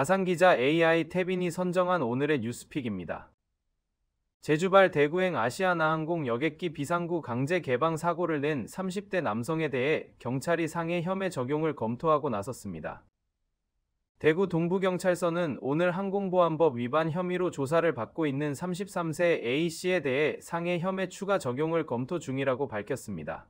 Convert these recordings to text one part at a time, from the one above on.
가상기자 AI 태빈이 선정한 오늘의 뉴스픽입니다. 제주발 대구행 아시아나항공 여객기 비상구 강제 개방 사고를 낸 30대 남성에 대해 경찰이 상해 혐의 적용을 검토하고 나섰습니다. 대구 동부경찰서는 오늘 항공보안법 위반 혐의로 조사를 받고 있는 33세 A씨에 대해 상해 혐의 추가 적용을 검토 중이라고 밝혔습니다.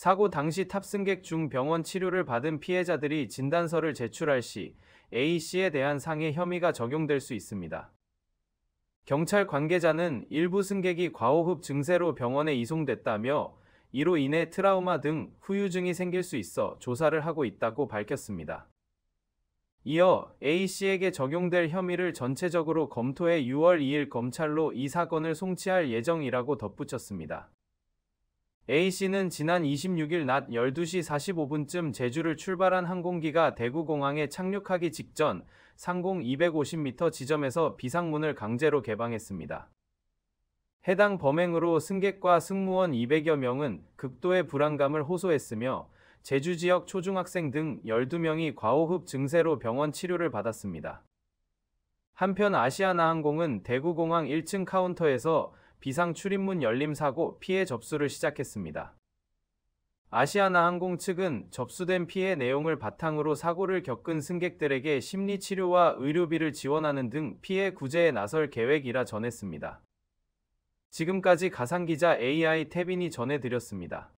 사고 당시 탑승객 중 병원 치료를 받은 피해자들이 진단서를 제출할 시 A씨에 대한 상해 혐의가 적용될 수 있습니다. 경찰 관계자는 일부 승객이 과호흡 증세로 병원에 이송됐다며 이로 인해 트라우마 등 후유증이 생길 수 있어 조사를 하고 있다고 밝혔습니다. 이어 A씨에게 적용될 혐의를 전체적으로 검토해 6월 2일 검찰로 이 사건을 송치할 예정이라고 덧붙였습니다. A씨는 지난 26일 낮 12시 45분쯤 제주를 출발한 항공기가 대구공항에 착륙하기 직전 상공 250m 지점에서 비상문을 강제로 개방했습니다. 해당 범행으로 승객과 승무원 200여 명은 극도의 불안감을 호소했으며 제주 지역 초중학생 등 12명이 과호흡 증세로 병원 치료를 받았습니다. 한편 아시아나항공은 대구공항 1층 카운터에서 비상 출입문 열림 사고 피해 접수를 시작했습니다. 아시아나항공 측은 접수된 피해 내용을 바탕으로 사고를 겪은 승객들에게 심리치료와 의료비를 지원하는 등 피해 구제에 나설 계획이라 전했습니다. 지금까지 가상기자 AI 태빈이 전해드렸습니다.